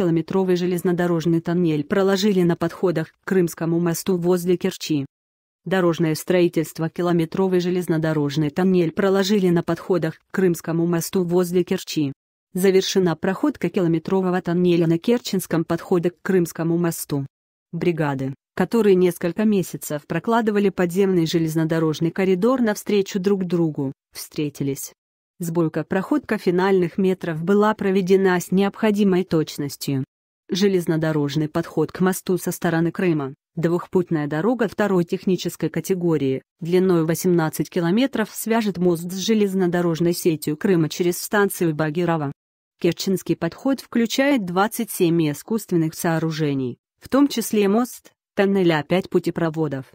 километровый железнодорожный тоннель проложили на подходах к Крымскому мосту возле Керчи. Дорожное строительство километровый железнодорожный тоннель проложили на подходах к Крымскому мосту возле Керчи. Завершена проходка километрового тоннеля на Керченском подходе к Крымскому мосту. Бригады, которые несколько месяцев прокладывали подземный железнодорожный коридор навстречу друг другу, встретились. Сборка проходка финальных метров была проведена с необходимой точностью. Железнодорожный подход к мосту со стороны Крыма, двухпутная дорога второй технической категории, длиной 18 километров свяжет мост с железнодорожной сетью Крыма через станцию Багирова. Керченский подход включает 27 искусственных сооружений, в том числе мост, тоннеля 5 путепроводов,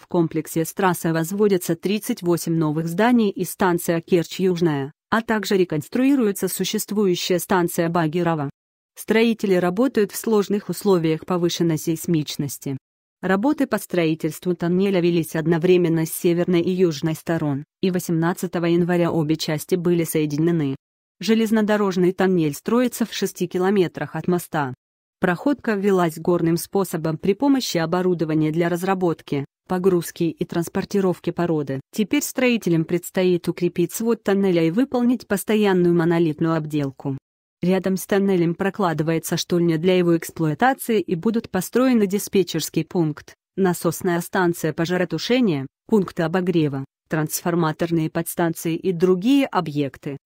в комплексе с трассой возводятся 38 новых зданий и станция Керчь-Южная, а также реконструируется существующая станция Багирова. Строители работают в сложных условиях повышенной сейсмичности. Работы по строительству тоннеля велись одновременно с северной и южной сторон, и 18 января обе части были соединены. Железнодорожный тоннель строится в 6 километрах от моста. Проходка велась горным способом при помощи оборудования для разработки, погрузки и транспортировки породы. Теперь строителям предстоит укрепить свод тоннеля и выполнить постоянную монолитную обделку. Рядом с тоннелем прокладывается штольня для его эксплуатации и будут построены диспетчерский пункт, насосная станция пожаротушения, пункты обогрева, трансформаторные подстанции и другие объекты.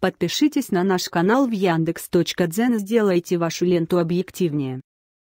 Подпишитесь на наш канал в Яндекс.Дзен и сделайте вашу ленту объективнее.